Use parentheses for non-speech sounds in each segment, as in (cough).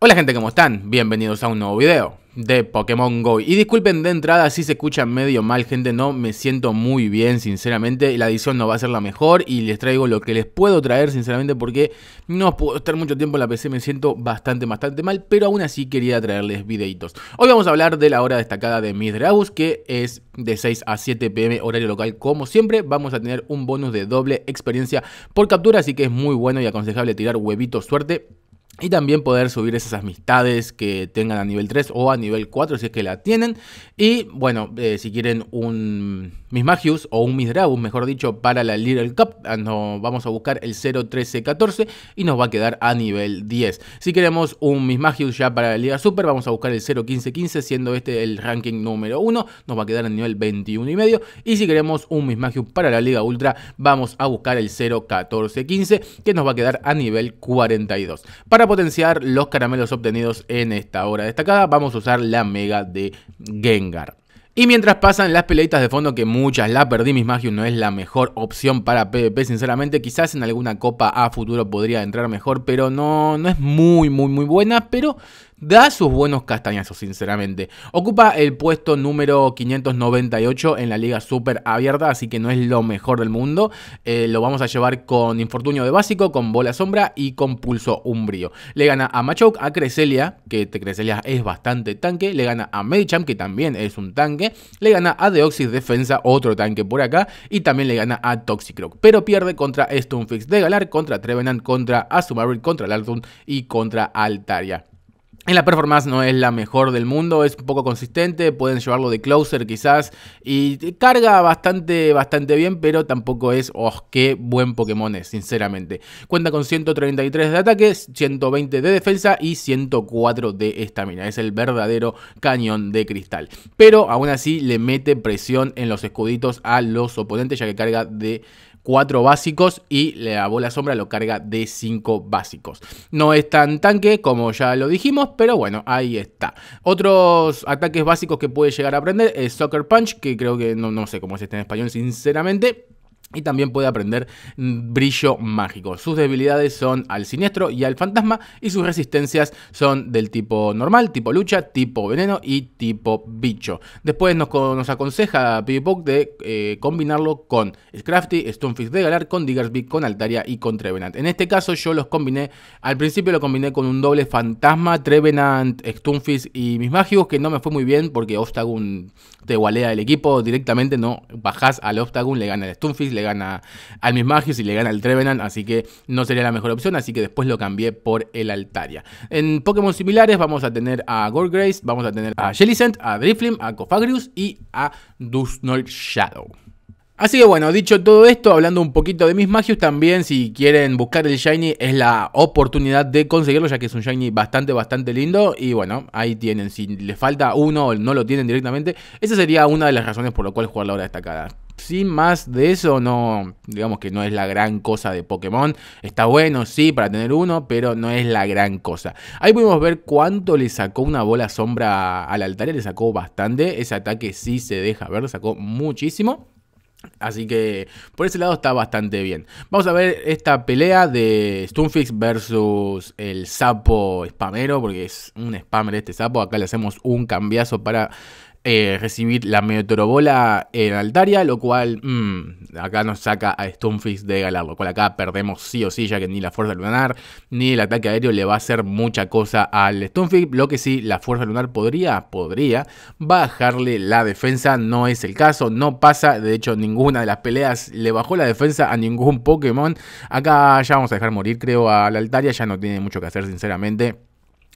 Hola gente, ¿cómo están? Bienvenidos a un nuevo video de Pokémon GO. Y disculpen de entrada si se escucha medio mal, gente, no me siento muy bien, sinceramente. La edición no va a ser la mejor y les traigo lo que les puedo traer, sinceramente, porque no puedo estar mucho tiempo en la PC, me siento bastante, bastante mal, pero aún así quería traerles videitos. Hoy vamos a hablar de la hora destacada de Miss que es de 6 a 7 pm horario local, como siempre. Vamos a tener un bonus de doble experiencia por captura, así que es muy bueno y aconsejable tirar huevitos suerte y también poder subir esas amistades que tengan a nivel 3 o a nivel 4 si es que la tienen. Y bueno, eh, si quieren un Magius o un Misdrabus, mejor dicho, para la Little Cup, ah, no, vamos a buscar el 0-13-14 y nos va a quedar a nivel 10. Si queremos un Magius ya para la Liga Super, vamos a buscar el 0-15-15, siendo este el ranking número 1, nos va a quedar a nivel 21 y medio. Y si queremos un Magius para la Liga Ultra, vamos a buscar el 0-14-15, que nos va a quedar a nivel 42. Para potenciar los caramelos obtenidos en esta hora destacada, vamos a usar la mega de Gengar. Y mientras pasan las peleitas de fondo, que muchas la perdí, mis magios, no es la mejor opción para PvP, sinceramente. Quizás en alguna copa a futuro podría entrar mejor, pero no, no es muy, muy, muy buena. Pero da sus buenos castañazos, sinceramente. Ocupa el puesto número 598 en la liga super abierta, así que no es lo mejor del mundo. Eh, lo vamos a llevar con infortunio de básico, con bola sombra y con pulso umbrío. Le gana a Machoke, a Creselia, que este Creselia es bastante tanque. Le gana a Medicham, que también es un tanque. Le gana a Deoxys Defensa, otro tanque por acá. Y también le gana a Toxicroak. Pero pierde contra Stunfix de Galar, contra Trevenant, contra Azumarill, contra Lartun y contra Altaria. En la performance no es la mejor del mundo, es un poco consistente, pueden llevarlo de closer quizás y carga bastante, bastante bien, pero tampoco es, oh, qué buen Pokémon es, sinceramente. Cuenta con 133 de ataque, 120 de defensa y 104 de estamina, es el verdadero cañón de cristal. Pero aún así le mete presión en los escuditos a los oponentes ya que carga de 4 básicos y la bola sombra lo carga de 5 básicos. No es tan tanque como ya lo dijimos, pero bueno, ahí está. Otros ataques básicos que puede llegar a aprender es Soccer Punch, que creo que no, no sé cómo se está en español sinceramente y también puede aprender mm, brillo mágico. Sus debilidades son al siniestro y al fantasma y sus resistencias son del tipo normal, tipo lucha, tipo veneno y tipo bicho. Después nos, nos aconseja Pipok de eh, combinarlo con Scrafty, Stonefish de Galar, con Diggersby, con Altaria y con Trevenant. En este caso yo los combiné, al principio lo combiné con un doble fantasma, Trevenant, Stunfish y mis mágicos que no me fue muy bien porque Obstagoon te gualea el equipo directamente, no bajás al Obstagoon, le gana el Stunfish le gana al Mismagius y le gana al Trevenant, así que no sería la mejor opción, así que después lo cambié por el Altaria. En Pokémon similares vamos a tener a Gorgrace, vamos a tener a Jellicent, a Driflim, a Cofagrius y a Dusnold Shadow. Así que bueno, dicho todo esto, hablando un poquito de mis Magius, también si quieren buscar el Shiny es la oportunidad de conseguirlo, ya que es un Shiny bastante, bastante lindo. Y bueno, ahí tienen, si les falta uno o no lo tienen directamente, esa sería una de las razones por la cual jugarlo ahora destacada. Sin más de eso, no, digamos que no es la gran cosa de Pokémon. Está bueno, sí, para tener uno, pero no es la gran cosa. Ahí pudimos ver cuánto le sacó una bola sombra al altar, le sacó bastante. Ese ataque sí se deja ver, le sacó muchísimo. Así que por ese lado está bastante bien. Vamos a ver esta pelea de Stunfix versus el sapo spamero, porque es un spammer este sapo. Acá le hacemos un cambiazo para eh, recibir la meteorobola en Altaria, lo cual mm, acá nos saca a Stonefish de galar, lo cual acá perdemos sí o sí, ya que ni la fuerza lunar ni el ataque aéreo le va a hacer mucha cosa al Stunfix. lo que sí, la fuerza lunar podría, podría bajarle la defensa, no es el caso, no pasa, de hecho ninguna de las peleas le bajó la defensa a ningún Pokémon, acá ya vamos a dejar morir creo la Altaria, ya no tiene mucho que hacer sinceramente.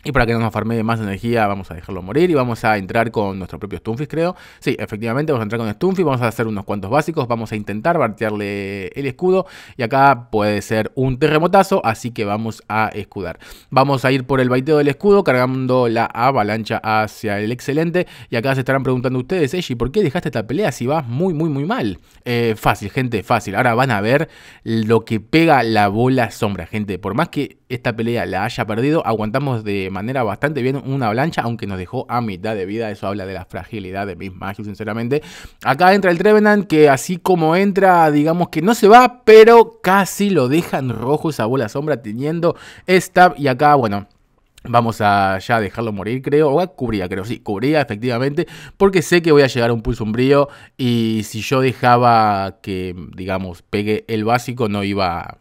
Y para que no nos farme más energía, vamos a dejarlo morir y vamos a entrar con nuestro propio Stunfis, creo. Sí, efectivamente, vamos a entrar con Stunfis. vamos a hacer unos cuantos básicos, vamos a intentar bartearle el escudo. Y acá puede ser un terremotazo, así que vamos a escudar. Vamos a ir por el baiteo del escudo, cargando la avalancha hacia el excelente. Y acá se estarán preguntando ustedes, Eji, ¿por qué dejaste esta pelea si vas muy, muy, muy mal? Eh, fácil, gente, fácil. Ahora van a ver lo que pega la bola sombra, gente. Por más que esta pelea la haya perdido, aguantamos de manera bastante bien una blancha, aunque nos dejó a mitad de vida. Eso habla de la fragilidad de Miss Magic, sinceramente. Acá entra el Trevenant, que así como entra, digamos que no se va, pero casi lo dejan rojo esa bola sombra teniendo esta, Y acá, bueno. Vamos a ya dejarlo morir, creo. O cubría, creo. Sí, cubría, efectivamente. Porque sé que voy a llegar a un pulso umbrío. Y si yo dejaba que, digamos, pegue el básico, no iba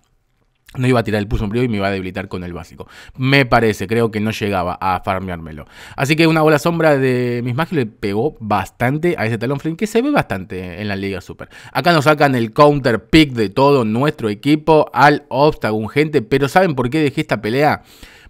no iba a tirar el pulso y me iba a debilitar con el básico. Me parece, creo que no llegaba a farmeármelo. Así que una bola sombra de mis magios le pegó bastante a ese Talonflame que se ve bastante en la Liga Super. Acá nos sacan el counter pick de todo nuestro equipo al Obstagoon, gente. Pero ¿saben por qué dejé esta pelea?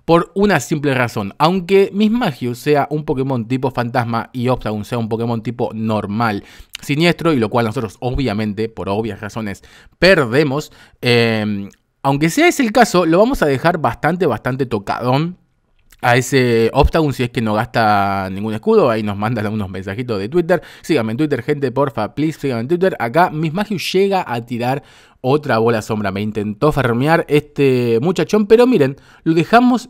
por una simple razón. Aunque magios sea un Pokémon tipo fantasma y Obstagoon sea un Pokémon tipo normal, siniestro, y lo cual nosotros obviamente, por obvias razones, perdemos, eh, aunque sea ese el caso, lo vamos a dejar bastante, bastante tocadón a ese Optagon, si es que no gasta ningún escudo. Ahí nos mandan unos mensajitos de Twitter. Síganme en Twitter, gente, porfa, please, síganme en Twitter. Acá Miss llega a tirar otra bola sombra. Me intentó farmear este muchachón, pero miren, lo dejamos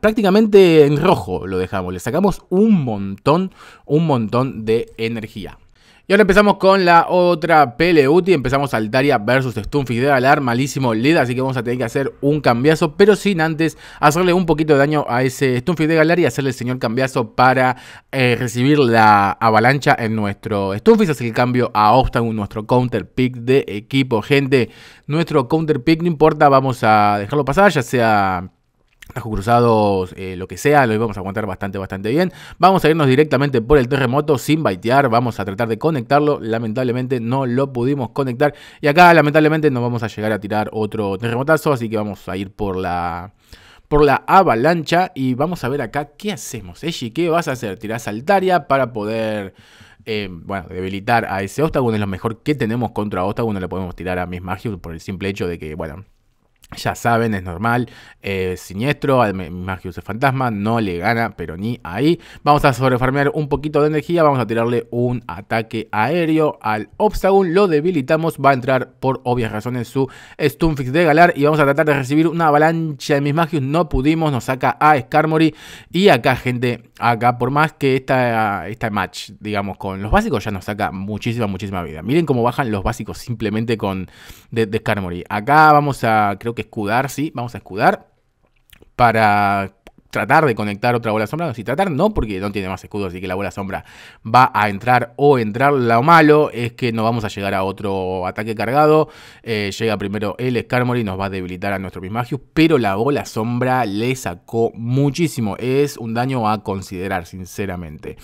prácticamente en rojo lo dejamos. Le sacamos un montón, un montón de energía. Y ahora empezamos con la otra peleuti. Empezamos Altaria versus Stunfish de Galar. Malísimo lead, así que vamos a tener que hacer un cambiazo. Pero sin antes hacerle un poquito de daño a ese Stunfish de Galar y hacerle el señor cambiazo para eh, recibir la avalancha en nuestro Stunfish, Así el cambio a Obstacle, nuestro counter pick de equipo. Gente, nuestro counter pick no importa, vamos a dejarlo pasar, ya sea Tajo cruzados, eh, lo que sea, lo íbamos a aguantar bastante, bastante bien. Vamos a irnos directamente por el terremoto sin baitear. Vamos a tratar de conectarlo. Lamentablemente no lo pudimos conectar. Y acá, lamentablemente, no vamos a llegar a tirar otro terremotazo. Así que vamos a ir por la por la avalancha. Y vamos a ver acá qué hacemos. Eshi, ¿qué vas a hacer? Tirás saltaria para poder. Eh, bueno, debilitar a ese Ostagun es lo mejor que tenemos contra Ostagun. No le podemos tirar a Miss Magius por el simple hecho de que, bueno, ya saben, es normal. Eh, siniestro, Magius de fantasma, no le gana, pero ni ahí. Vamos a sobrefarmear un poquito de energía. Vamos a tirarle un ataque aéreo al Obstagoon. Lo debilitamos. Va a entrar por obvias razones su Stunfix de Galar. Y vamos a tratar de recibir una avalancha de mis Magius. No pudimos. Nos saca a Skarmory. Y acá, gente, acá, por más que esta, esta match, digamos, con los básicos, ya nos saca muchísima, muchísima vida. Miren cómo bajan los básicos simplemente con de, de Skarmory. Acá vamos a, creo que escudar, sí, vamos a escudar para tratar de conectar otra bola sombra. Si tratar no, porque no tiene más escudo, así que la bola sombra va a entrar o entrar. Lo malo es que no vamos a llegar a otro ataque cargado. Eh, llega primero el Skarmory, nos va a debilitar a nuestro Mismagius, pero la bola sombra le sacó muchísimo. Es un daño a considerar, sinceramente.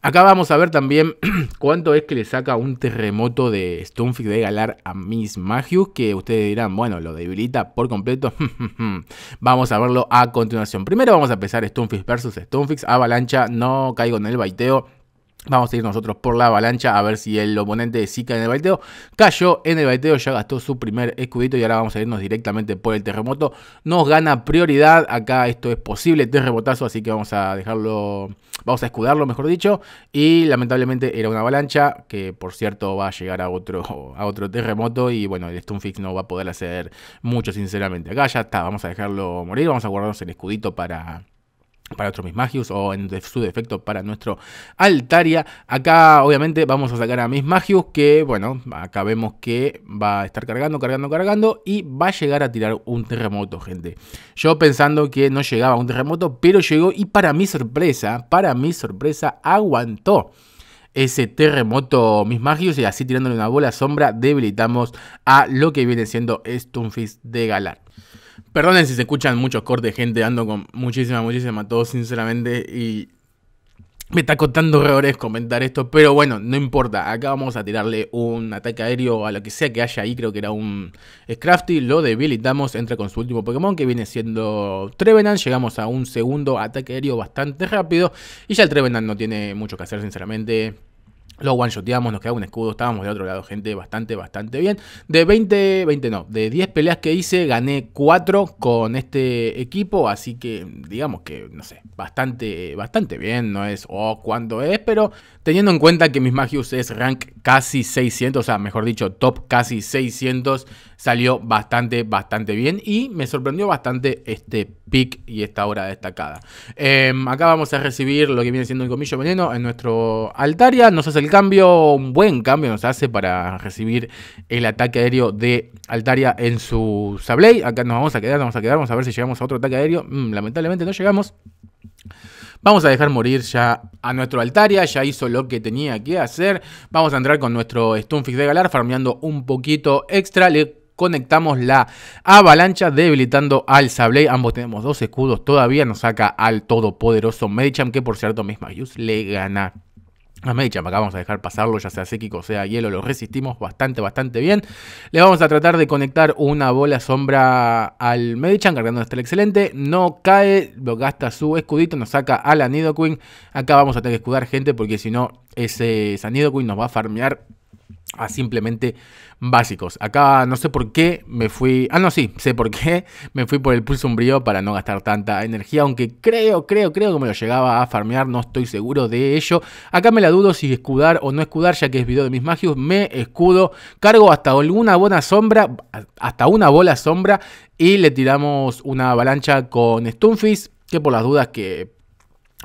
Acá vamos a ver también (clears throat) cuánto es que le saca un terremoto de Stunfix de Galar a Miss Magius, que ustedes dirán, bueno, lo debilita por completo. (laughs) vamos a verlo a continuación. Primero vamos a a pesar Stonefix versus Stunfix Avalancha, no caigo en el baiteo. Vamos a ir nosotros por la avalancha a ver si el oponente sí cae en el baiteo cayó en el baiteo, ya gastó su primer escudito y ahora vamos a irnos directamente por el terremoto. Nos gana prioridad, acá esto es posible terremotazo, así que vamos a dejarlo, vamos a escudarlo mejor dicho. Y lamentablemente era una avalancha que por cierto va a llegar a otro, a otro terremoto y bueno, el Stunfix no va a poder hacer mucho sinceramente. Acá ya está, vamos a dejarlo morir, vamos a guardarnos el escudito para para nuestro magius o en su defecto para nuestro Altaria. Acá obviamente vamos a sacar a Mismagius que, bueno, acá vemos que va a estar cargando, cargando, cargando y va a llegar a tirar un terremoto, gente. Yo pensando que no llegaba un terremoto, pero llegó y para mi sorpresa, para mi sorpresa, aguantó ese terremoto mis magios y así tirándole una bola sombra debilitamos a lo que viene siendo Stunfish de Galar. Perdonen si se escuchan muchos cortes, gente. Ando con muchísima, muchísima todo sinceramente. Y me está costando errores comentar esto. Pero bueno, no importa. Acá vamos a tirarle un ataque aéreo a lo que sea que haya ahí. Creo que era un Scrafty. Lo debilitamos. Entra con su último Pokémon que viene siendo Trevenant. Llegamos a un segundo ataque aéreo bastante rápido. Y ya el Trevenant no tiene mucho que hacer, sinceramente. Lo one-shoteamos, nos quedaba un escudo, estábamos de otro lado, gente, bastante, bastante bien. De 20, 20 no, de 10 peleas que hice, gané 4 con este equipo, así que digamos que, no sé, bastante, bastante bien, no es o oh, es, pero teniendo en cuenta que mis Magius es rank casi 600, o sea, mejor dicho, top casi 600, salió bastante, bastante bien y me sorprendió bastante este pick y esta hora destacada. Em, acá vamos a recibir lo que viene siendo el comillo veneno en nuestro altaria, nos hace el cambio, un buen cambio nos hace para recibir el ataque aéreo de Altaria en su Sabley. Acá nos vamos a quedar, nos vamos a quedar, vamos a ver si llegamos a otro ataque aéreo. Mm, lamentablemente no llegamos. Vamos a dejar morir ya a nuestro Altaria, ya hizo lo que tenía que hacer. Vamos a entrar con nuestro Stunfix de Galar, farmeando un poquito extra. Le conectamos la avalancha debilitando al Sabley. Ambos tenemos dos escudos. Todavía nos saca al todopoderoso Medicham, que por cierto Miss Mayus le gana a Medichan, Acá vamos a dejar pasarlo, ya sea psíquico, sea hielo, lo resistimos bastante, bastante bien. Le vamos a tratar de conectar una bola sombra al Medichan, cargando hasta el excelente. No cae, lo gasta su escudito, nos saca a la Nidoqueen. Acá vamos a tener que escudar gente porque si no, ese, esa Nidoqueen nos va a farmear a simplemente básicos. Acá no sé por qué me fui, ah no, sí, sé por qué (laughs) me fui por el pulso umbrío para no gastar tanta energía, aunque creo, creo, creo que me lo llegaba a farmear, no estoy seguro de ello. Acá me la dudo si escudar o no escudar, ya que es video de mis magios, me escudo, cargo hasta alguna buena sombra, hasta una bola sombra y le tiramos una avalancha con Stunfish, que por las dudas que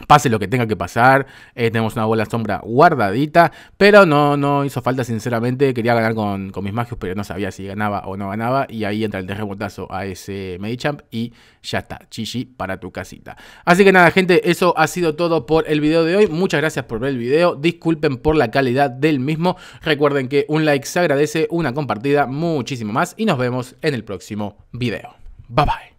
Pase lo que tenga que pasar, eh, tenemos una bola sombra guardadita, pero no, no hizo falta, sinceramente. Quería ganar con, con mis magios, pero no sabía si ganaba o no ganaba. Y ahí entra el terremotazo a ese Medichamp y ya está. Chichi para tu casita. Así que nada, gente, eso ha sido todo por el video de hoy. Muchas gracias por ver el video. Disculpen por la calidad del mismo. Recuerden que un like se agradece, una compartida, muchísimo más. Y nos vemos en el próximo video. Bye bye.